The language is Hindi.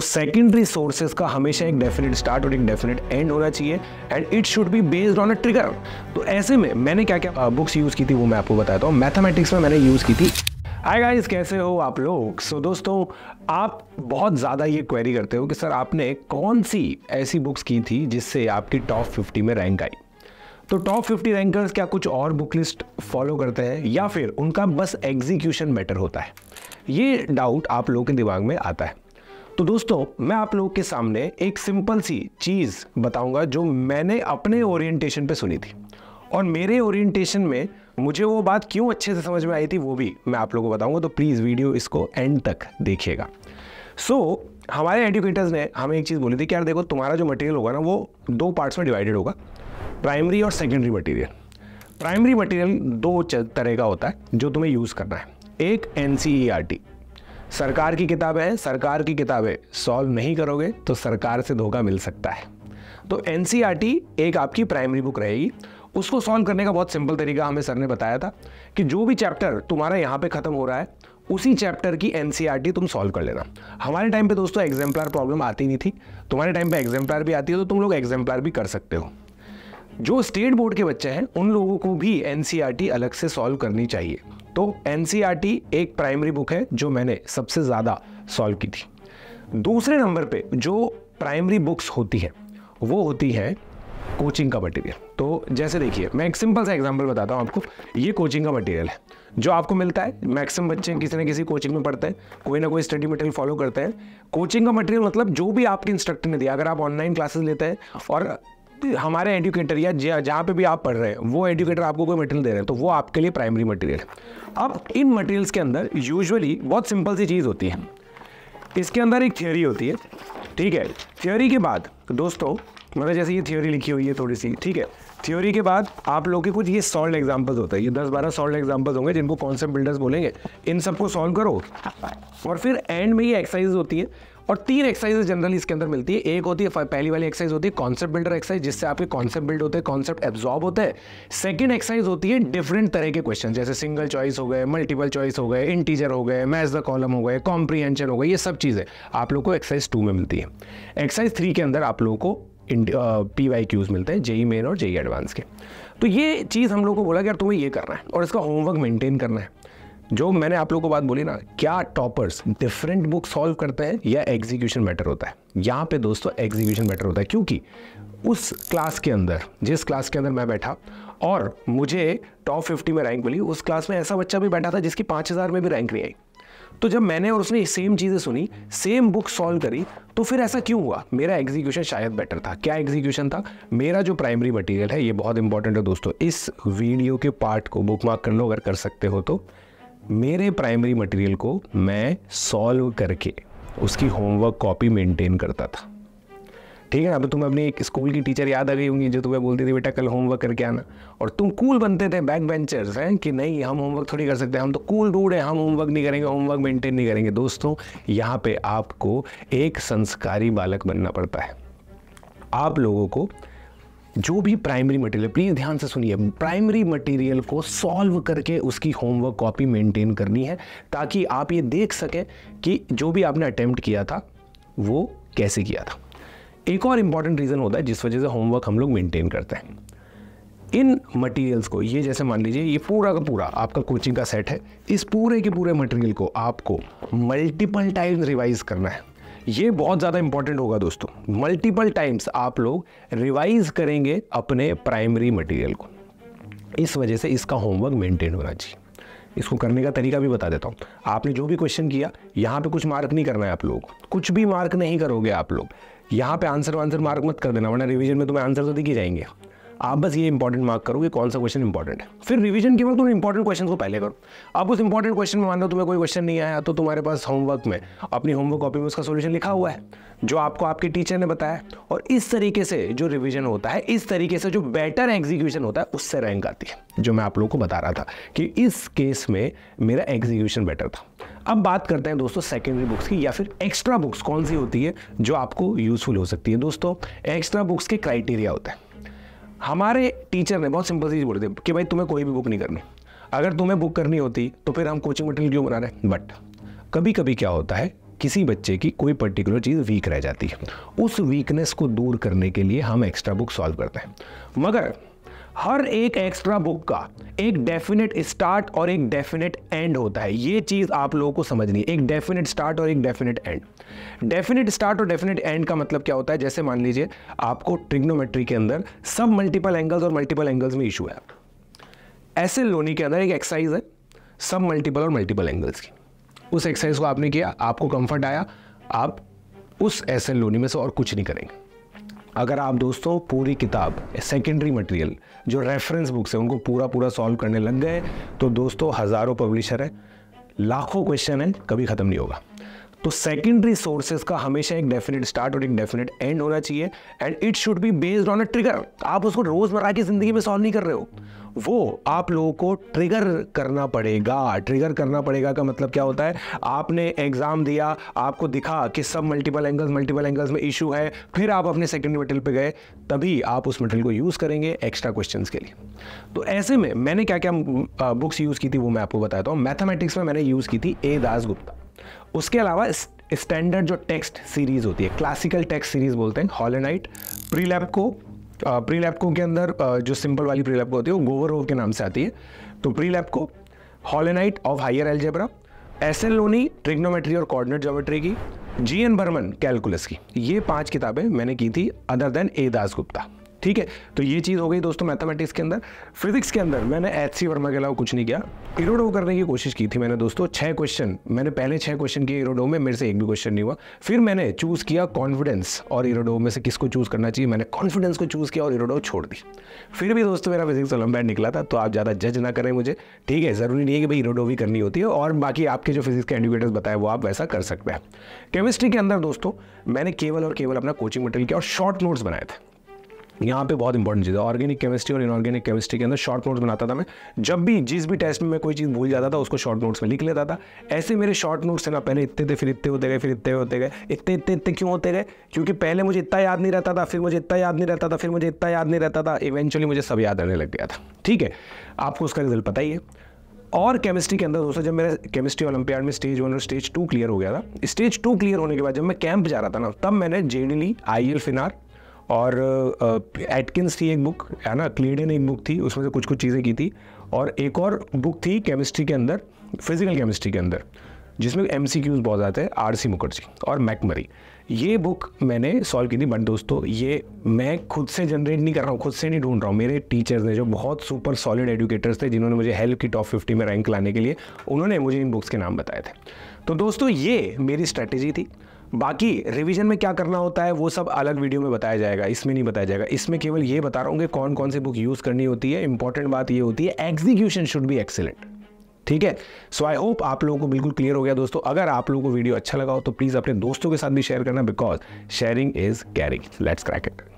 तो सेकेंडरी सोर्सेज का हमेशा एक डेफिनेट स्टार्ट और एक डेफिनेट एंड होना चाहिए and it should be based on a trigger तो ऐसे में मैंने क्या क्या बुक्स यूज़ की थी वो मैं आपको बताता हूँ मैथमेटिक्स में मैंने यूज़ की थी हाय गाइस कैसे हो आप लोग सो so, दोस्तों आप बहुत ज़्यादा ये क्वेरी करते हो कि सर आपने कौन सी ऐसी बुक्स की थी जिससे आपकी टॉप फिफ्टी में रैंक आई तो टॉप फिफ्टी रैंकर्स क्या कुछ और बुक लिस्ट फॉलो करते हैं या फिर उनका बस एग्जीक्यूशन बेटर होता है ये डाउट आप लोगों के दिमाग में आता है तो दोस्तों मैं आप लोगों के सामने एक सिंपल सी चीज़ बताऊंगा जो मैंने अपने ओरिएंटेशन पे सुनी थी और मेरे ओरिएंटेशन में मुझे वो बात क्यों अच्छे से समझ में आई थी वो भी मैं आप लोगों को बताऊंगा तो प्लीज़ वीडियो इसको एंड तक देखिएगा सो so, हमारे एडुकेटर्स ने हमें एक चीज़ बोली थी कि यार देखो तुम्हारा जो मटेरियल होगा ना वो दो पार्ट्स में डिवाइडेड होगा प्राइमरी और सेकेंडरी मटेरियल प्राइमरी मटेरियल दो तरह का होता है जो तुम्हें यूज़ करना है एक एन सरकार की किताबें हैं सरकार की किताबें सॉल्व नहीं करोगे तो सरकार से धोखा मिल सकता है तो एन e एक आपकी प्राइमरी बुक रहेगी उसको सॉल्व करने का बहुत सिंपल तरीका हमें सर ने बताया था कि जो भी चैप्टर तुम्हारा यहाँ पे ख़त्म हो रहा है उसी चैप्टर की एन e तुम सॉल्व कर लेना हमारे टाइम पे दोस्तों एग्जाम्पलर प्रॉब्लम आती नहीं थी तुम्हारे टाइम पे एग्जाम्पलर भी आती है तो तुम लोग एग्जाम्पलर भी कर सकते हो जो स्टेट बोर्ड के बच्चे हैं उन लोगों को भी एन e अलग से सॉल्व करनी चाहिए तो एन e एक प्राइमरी बुक है जो मैंने सबसे ज़्यादा सॉल्व की थी दूसरे नंबर पे जो प्राइमरी बुक्स होती है वो होती है कोचिंग का मटेरियल तो जैसे देखिए मैं एक सिंपल सा एग्जांपल बताता हूँ आपको ये कोचिंग का मटेरियल है जो आपको मिलता है मैक्सिमम बच्चे किसी ना किसी कोचिंग में पढ़ते हैं कोई ना कोई स्टडी मटेरियल फॉलो करते हैं कोचिंग का मटेरियल मतलब जो भी आपके इंस्ट्रक्टर ने दिया अगर आप ऑनलाइन क्लासेस लेते हैं और हमारे एडुकेटर या जहाँ पे भी आप पढ़ रहे हैं वो एडुकेटर आपको कोई मटेरियल दे रहे हैं तो वो आपके लिए प्राइमरी मटेरियल अब इन मटेरियल्स के अंदर यूजुअली बहुत सिंपल सी चीज़ होती है इसके अंदर एक थियोरी होती है ठीक है थियोरी के बाद दोस्तों मतलब जैसे ये थ्योरी लिखी हुई है थोड़ी सी ठीक है थ्योरी के बाद आप लोग के कुछ ये सॉल्व एग्जाम्पल्स होता है ये दस बारह सॉल्व एग्जाम्पल्स होंगे जिनको कॉन्सेप्ट बिल्डर्स बोलेंगे इन सबको सॉल्व करो और फिर एंड में ये एक्सरसाइज होती है और तीन एक्सरसाइज जनरली इसके अंदर मिलती है एक होती है पहली वाली एक्सरसाइज होती है कॉन्सेप्ट बिल्डर एक्सरसाइज जिससे आपके कॉन्सेप्ट बिल्ड होते हैं कॉन्सेप्ट एब्जॉर्ब होता है सेकेंड एक्सरसाइज होती है डिफरेंट तरह के क्वेश्चन जैसे सिंगल चॉइस हो गए मल्टीपल चॉइस हो गए इंटीजर हो गए मैथ द कॉलम हो गए कॉम्प्रीहेंशन हो गए ये सब चीज़ें आप लोग को एक्सरसाइज टू में मिलती है एक्सरसाइज थ्री के अंदर आप लोगों को पी वाई क्यूज़ मिलते हैं जेई मेन e और जेई एडवांस e के तो ये चीज़ हम लोग को बोला कि यार तुम्हें ये करना है और इसका होमवर्क मेंटेन करना है जो मैंने आप लोगों को बात बोली ना क्या टॉपर्स डिफरेंट बुक सॉल्व करते हैं या एग्जीक्यूशन मैटर होता है यहाँ पे दोस्तों एग्जीक्यूशन मैटर होता है क्योंकि उस क्लास के अंदर जिस क्लास के अंदर मैं बैठा और मुझे टॉप फिफ्टी में रैंक मिली उस क्लास में ऐसा बच्चा भी बैठा था जिसकी पाँच हज़ार में भी रैंक नहीं आई तो जब मैंने और उसने सेम चीज़ें सुनी सेम बुक सॉल्व करी तो फिर ऐसा क्यों हुआ मेरा एग्जीक्यूशन शायद बेटर था क्या एग्जीक्यूशन था मेरा जो प्राइमरी मटेरियल है ये बहुत इंपॉर्टेंट है दोस्तों इस वीडियो के पार्ट को बुक मार्क कर लो अगर कर सकते हो तो मेरे प्राइमरी मटेरियल को मैं सॉल्व करके उसकी होमवर्क कॉपी मेंटेन करता था ठीक है ना तो तुम्हें अपनी एक स्कूल की टीचर याद आ गई होंगी जो तुम्हें बोलती थी बेटा कल होमवर्क करके आना और तुम कूल बनते थे बैक बेंचर्स हैं कि नहीं हम होमवर्क थोड़ी कर सकते हम तो कूल डूड है हम होमवर्क नहीं करेंगे होमवर्क मेंटेन नहीं करेंगे दोस्तों यहाँ पे आपको एक संस्कारी बालक बनना पड़ता है आप लोगों को जो भी प्राइमरी मटेरियल प्लीज़ ध्यान से सुनिए प्राइमरी मटेरियल को सॉल्व करके उसकी होमवर्क कॉपी मेंटेन करनी है ताकि आप ये देख सकें कि जो भी आपने अटैम्प्ट किया था वो कैसे किया था एक और इम्पॉर्टेंट रीज़न होता है जिस वजह से होमवर्क हम लोग मेंटेन करते हैं इन मटेरियल्स को ये जैसे मान लीजिए ये पूरा का पूरा आपका कोचिंग का सेट है इस पूरे के पूरे मटेरियल को आपको मल्टीपल टाइम्स रिवाइज करना है ये बहुत ज़्यादा इंपॉर्टेंट होगा दोस्तों मल्टीपल टाइम्स आप लोग रिवाइज करेंगे अपने प्राइमरी मटेरियल को इस वजह से इसका होमवर्क मेंटेन होना चाहिए इसको करने का तरीका भी बता देता हूँ आपने जो भी क्वेश्चन किया यहाँ पे कुछ मार्क नहीं करना है आप लोग को कुछ भी मार्क नहीं करोगे आप लोग यहाँ पे आंसर वांसर मार्क मत कर देना वरना रिवीजन में तुम्हें आंसर तो दिखे जाएंगे आप बस ये इंपॉर्टेंट मार्क करो कि कौन सा क्वेश्चन इंपॉर्टेंट है फिर रिवीजन वक्त तुम इंपॉर्टेंट क्वेश्चन को पहले करो आप उस इंपॉर्टेंट क्वेश्चन में मान लो तुम्हें कोई क्वेश्चन नहीं आया तो तुम्हारे पास होमवर्क में अपनी होमवर्क कॉपी में उसका सोल्यूशन लिखा हुआ है जो आपको आपके टीचर ने बताया और इस तरीके से जो रिविजन होता है इस तरीके से जो बेटर एग्जीक्यूशन होता है उससे रैंक आती है जो मैं आप लोगों को बता रहा था कि इस केस में मेरा एग्जीक्यूशन बेटर था अब बात करते हैं दोस्तों सेकेंडरी बुक्स की या फिर एक्स्ट्रा बुक्स कौन सी होती है जो आपको यूजफुल हो सकती है दोस्तों एक्स्ट्रा बुक्स के क्राइटेरिया होते हैं हमारे टीचर ने बहुत सिंपल चीज़ बोले थे कि भाई तुम्हें कोई भी बुक नहीं करनी अगर तुम्हें बुक करनी होती तो फिर हम कोचिंग मटेरियल क्यों बना रहे हैं बट कभी कभी क्या होता है किसी बच्चे की कोई पर्टिकुलर चीज़ वीक रह जाती है उस वीकनेस को दूर करने के लिए हम एक्स्ट्रा बुक सॉल्व करते हैं मगर हर एक एक्स्ट्रा बुक का एक डेफिनेट स्टार्ट और एक डेफिनेट एंड होता है ये चीज़ आप लोगों को समझनी है एक डेफिनेट स्टार्ट और एक डेफिनेट एंड डेफिनेट स्टार्ट और डेफिनेट एंड का मतलब क्या होता है जैसे मान लीजिए आपको ट्रिग्नोमेट्री के अंदर सब मल्टीपल एंगल्स और मल्टीपल एंगल्स में इशू है ऐसे लोनी के अंदर एक एक्सरसाइज है सब मल्टीपल और मल्टीपल एंगल्स की उस एक्सरसाइज को आपने किया आपको कंफर्ट आया आप उस एस लोनी में से और कुछ नहीं करेंगे अगर आप दोस्तों पूरी किताब सेकेंडरी मटेरियल जो रेफरेंस बुक्स है उनको पूरा पूरा सॉल्व करने लग गए तो दोस्तों हज़ारों पब्लिशर है लाखों क्वेश्चन है कभी ख़त्म नहीं होगा तो सेकेंडरी सोर्सेज का हमेशा एक डेफिनेट स्टार्ट और एक डेफिनेट एंड होना चाहिए and it should be based on a trigger आप उसको रोजमर्रा की जिंदगी में सॉल्व नहीं कर रहे हो वो आप लोगों को ट्रिगर करना पड़ेगा ट्रिगर करना पड़ेगा का मतलब क्या होता है आपने एग्ज़ाम दिया आपको दिखा कि सब मल्टीपल एंगल्स मल्टीपल एंगल्स में इशू है फिर आप अपने सेकेंडरी मेटल पे गए तभी आप उस मेटल को यूज़ करेंगे एक्स्ट्रा क्वेश्चन के लिए तो ऐसे में मैंने क्या क्या बुक्स यूज़ की थी वो मैं आपको बताता हूँ मैथमेटिक्स में मैंने यूज़ की थी ए दास गुप्ता उसके अलावा स्टैंडर्ड जो टेक्स्ट सीरीज़ होती है क्लासिकल टेक्स्ट सीरीज़ बोलते हैं हॉलेनाइट प्रीलैप को प्रीलैप को के अंदर जो सिंपल वाली प्रीलैप को होती है वो गोवर के नाम से आती है तो प्रीलैप को of higher algebra S L Loney trigonometry और कोऑर्डिनेट जोमेट्री की जी एन बर्मन कैलकुलस की ये पांच किताबें मैंने की थी other than A Das Gupta ठीक है तो ये चीज़ हो गई दोस्तों मैथमेटिक्स के अंदर फिजिक्स के अंदर मैंने एच सी वर्मा के अलावा कुछ नहीं किया इरोडो करने की कोशिश की थी मैंने दोस्तों छः क्वेश्चन मैंने पहले छः क्वेश्चन किए इरोडो में मेरे से एक भी क्वेश्चन नहीं हुआ फिर मैंने चूज़ किया कॉन्फिडेंस और इरोडो में से किसको चूज़ करना चाहिए मैंने कॉन्फिडेंस को चूज़ किया और इरोडो छोड़ दी फिर भी दोस्तों मेरा फिजिक्स ओलम्पैड निकला था तो आप ज़्यादा जज ना करें मुझे ठीक है ज़रूरी नहीं है कि भाई इरोडो भी करनी होती है और बाकी आपके जो फिजिक्स के एंडिकेटर्स बताए वो आप वैसा कर सकते हैं केमिस्ट्री के अंदर दोस्तों मैंने केवल और केवल अपना कोचिंग मटेरियल किया और शॉर्ट नोट्स बनाए थे यहाँ पे बहुत इंपॉर्टेंट चीज़ है ऑर्गेनिक केमिस्ट्री और इनऑर्गेनिक केमिस्ट्री के अंदर शॉर्ट नोट्स बनाता था मैं जब भी जिस भी टेस्ट में मैं कोई चीज़ भूल जाता था उसको शॉर्ट नोट्स में लिख लेता था ऐसे मेरे शॉर्ट नोट्स है ना पहले इतने थे फिर इतने होते गए फिर इतने होते गए इतने इतने इतने क्यों होते गए क्योंकि पहले मुझे इतना याद नहीं रहता था फिर मुझे इतना याद नहीं रहता था फिर मुझे इतना याद नहीं रहता था इवेंचुअली मुझे सब याद आने लग गया था ठीक है आपको उसका रिजल्ट पता ही है और केमिस्ट्री के अंदर दोस्तों जब मेरा केमिस्ट्री ओलंपियाड में स्टेज वन और स्टेज टू क्लियर हो गया था स्टेज टू क्लियर होने के बाद जब मैं कैंप जा रहा था ना तब मैंने जेडली आई एल फिनार और एटकिंस थी एक बुक है ना क्लीडन एक बुक थी उसमें से कुछ कुछ चीज़ें की थी और एक और बुक थी केमिस्ट्री के अंदर फिजिकल केमिस्ट्री के अंदर जिसमें एम सी क्यूज बहुत आते हैं आर सी मुखर्जी और मैकमरी ये बुक मैंने सॉल्व की थी बट दोस्तों ये मैं खुद से जनरेट नहीं कर रहा हूँ खुद से नहीं ढूंढ रहा हूँ मेरे टीचर्स ने जो बहुत सुपर सॉलिड एडुकेटर्स थे जिन्होंने मुझे हेल्प की टॉप फिफ्टी में रैंक लाने के लिए उन्होंने मुझे इन बुक्स के नाम बताए थे तो दोस्तों ये मेरी स्ट्रैटेजी थी बाकी रिवीजन में क्या करना होता है वो सब अलग वीडियो में बताया जाएगा इसमें नहीं बताया जाएगा इसमें केवल ये बता रहा हूँ कि कौन कौन सी बुक यूज़ करनी होती है इंपॉर्टेंट बात ये होती है एग्जीक्यूशन शुड बी एक्सेलेंट ठीक है सो आई होप आप लोगों को बिल्कुल क्लियर हो गया दोस्तों अगर आप लोगों को वीडियो अच्छा लगा हो तो प्लीज़ अपने दोस्तों के साथ भी शेयर करना because sharing is caring let's crack it